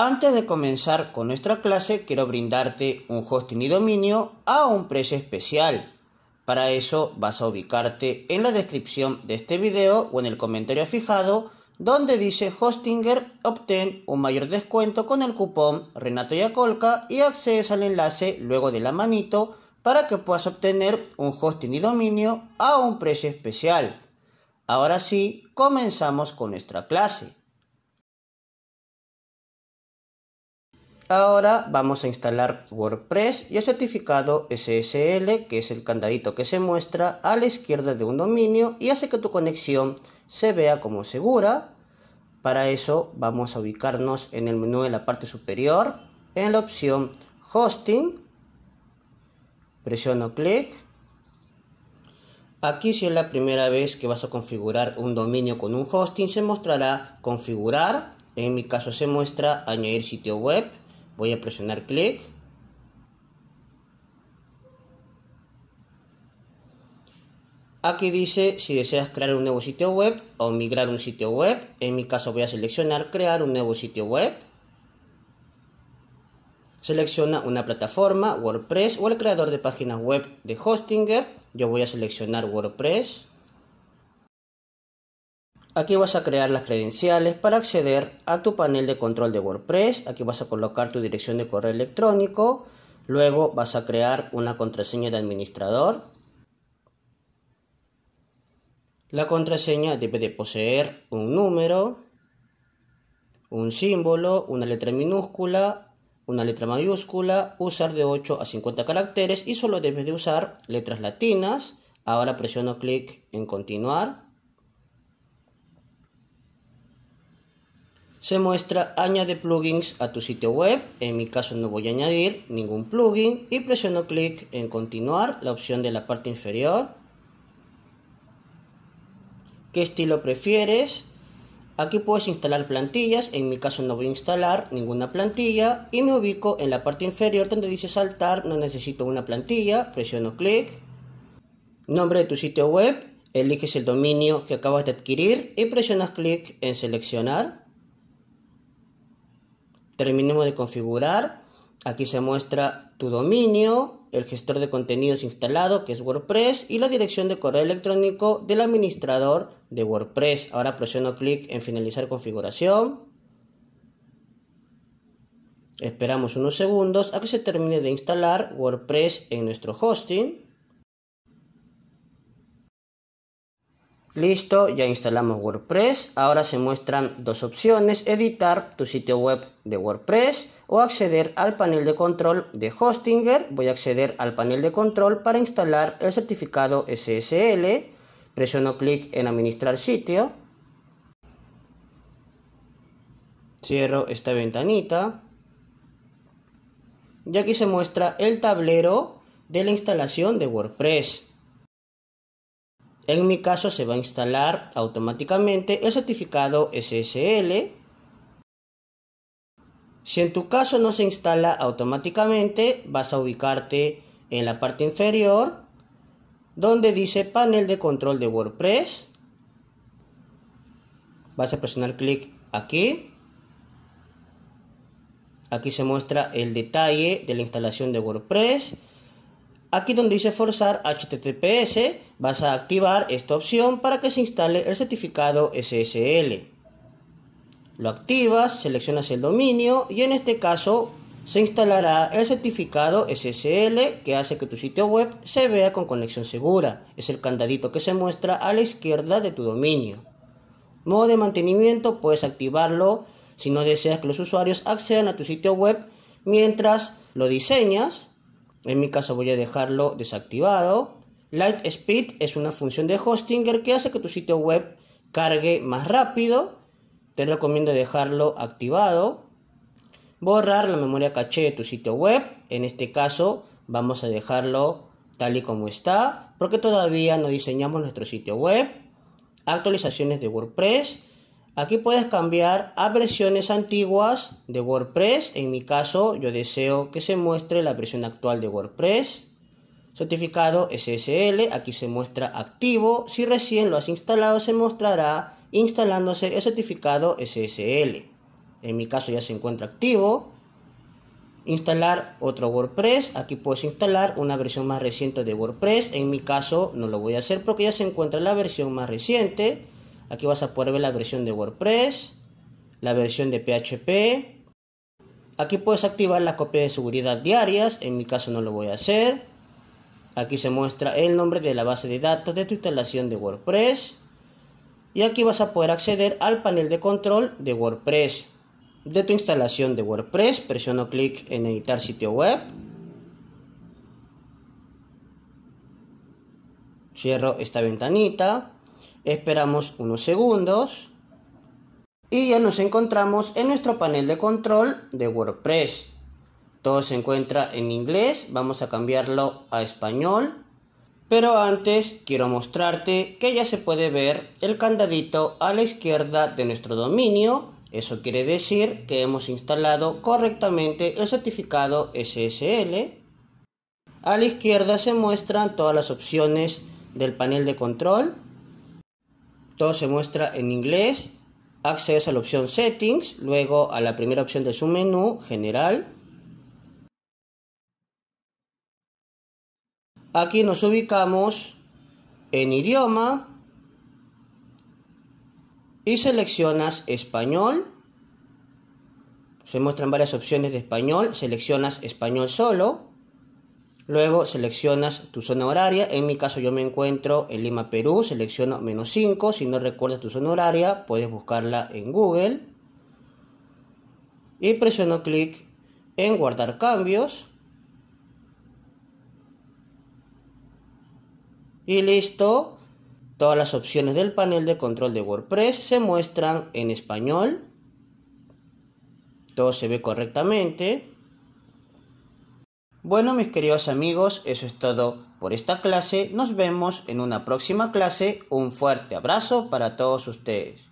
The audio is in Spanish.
Antes de comenzar con nuestra clase, quiero brindarte un hosting y dominio a un precio especial. Para eso vas a ubicarte en la descripción de este video o en el comentario fijado donde dice Hostinger obtén un mayor descuento con el cupón Renato Yacolca y accedes al enlace luego de la manito para que puedas obtener un hosting y dominio a un precio especial. Ahora sí, comenzamos con nuestra clase. Ahora vamos a instalar WordPress y el certificado SSL, que es el candadito que se muestra a la izquierda de un dominio y hace que tu conexión se vea como segura. Para eso vamos a ubicarnos en el menú de la parte superior, en la opción Hosting, presiono clic. Aquí si es la primera vez que vas a configurar un dominio con un hosting, se mostrará configurar, en mi caso se muestra añadir sitio web, Voy a presionar clic. Aquí dice si deseas crear un nuevo sitio web o migrar un sitio web. En mi caso voy a seleccionar crear un nuevo sitio web. Selecciona una plataforma, WordPress o el creador de páginas web de Hostinger. Yo voy a seleccionar WordPress. Aquí vas a crear las credenciales para acceder a tu panel de control de WordPress. Aquí vas a colocar tu dirección de correo electrónico. Luego vas a crear una contraseña de administrador. La contraseña debe de poseer un número, un símbolo, una letra minúscula, una letra mayúscula, usar de 8 a 50 caracteres y solo debes de usar letras latinas. Ahora presiono clic en continuar. se muestra añade plugins a tu sitio web. En mi caso no voy a añadir ningún plugin y presiono clic en continuar, la opción de la parte inferior. ¿Qué estilo prefieres? Aquí puedes instalar plantillas, en mi caso no voy a instalar ninguna plantilla y me ubico en la parte inferior donde dice saltar, no necesito una plantilla, presiono clic. Nombre de tu sitio web, eliges el dominio que acabas de adquirir y presionas clic en seleccionar. Terminemos de configurar. Aquí se muestra tu dominio, el gestor de contenidos instalado, que es WordPress, y la dirección de correo electrónico del administrador de WordPress. Ahora presiono clic en finalizar configuración. Esperamos unos segundos a que se termine de instalar WordPress en nuestro hosting. Listo, ya instalamos WordPress. Ahora se muestran dos opciones, editar tu sitio web de WordPress o acceder al panel de control de Hostinger. Voy a acceder al panel de control para instalar el certificado SSL. Presiono clic en administrar sitio. Cierro esta ventanita. Y aquí se muestra el tablero de la instalación de WordPress. En mi caso se va a instalar automáticamente el certificado SSL. Si en tu caso no se instala automáticamente, vas a ubicarte en la parte inferior donde dice panel de control de WordPress. Vas a presionar clic aquí. Aquí se muestra el detalle de la instalación de WordPress Aquí donde dice forzar HTTPS, vas a activar esta opción para que se instale el certificado SSL. Lo activas, seleccionas el dominio y en este caso se instalará el certificado SSL que hace que tu sitio web se vea con conexión segura. Es el candadito que se muestra a la izquierda de tu dominio. Modo de mantenimiento, puedes activarlo si no deseas que los usuarios accedan a tu sitio web mientras lo diseñas en mi caso voy a dejarlo desactivado. Lightspeed es una función de Hostinger que hace que tu sitio web cargue más rápido. Te recomiendo dejarlo activado. Borrar la memoria caché de tu sitio web. En este caso vamos a dejarlo tal y como está porque todavía no diseñamos nuestro sitio web. Actualizaciones de WordPress. Aquí puedes cambiar a versiones antiguas de WordPress. En mi caso, yo deseo que se muestre la versión actual de WordPress. Certificado SSL, aquí se muestra activo. Si recién lo has instalado, se mostrará instalándose el certificado SSL. En mi caso ya se encuentra activo. Instalar otro WordPress. Aquí puedes instalar una versión más reciente de WordPress. En mi caso no lo voy a hacer porque ya se encuentra la versión más reciente Aquí vas a poder ver la versión de WordPress, la versión de PHP. Aquí puedes activar las copias de seguridad diarias, en mi caso no lo voy a hacer. Aquí se muestra el nombre de la base de datos de tu instalación de WordPress. Y aquí vas a poder acceder al panel de control de WordPress. De tu instalación de WordPress, presiono clic en editar sitio web. Cierro esta ventanita. Esperamos unos segundos y ya nos encontramos en nuestro panel de control de WordPress. Todo se encuentra en inglés, vamos a cambiarlo a español. Pero antes quiero mostrarte que ya se puede ver el candadito a la izquierda de nuestro dominio. Eso quiere decir que hemos instalado correctamente el certificado SSL. A la izquierda se muestran todas las opciones del panel de control todo se muestra en inglés. Accedes a la opción Settings, luego a la primera opción de su menú, General. Aquí nos ubicamos en idioma y seleccionas español. Se muestran varias opciones de español. Seleccionas español solo. Luego seleccionas tu zona horaria. En mi caso yo me encuentro en Lima, Perú. Selecciono menos 5. Si no recuerdas tu zona horaria, puedes buscarla en Google. Y presiono clic en guardar cambios. Y listo. Todas las opciones del panel de control de WordPress se muestran en español. Todo se ve correctamente. Bueno, mis queridos amigos, eso es todo por esta clase. Nos vemos en una próxima clase. Un fuerte abrazo para todos ustedes.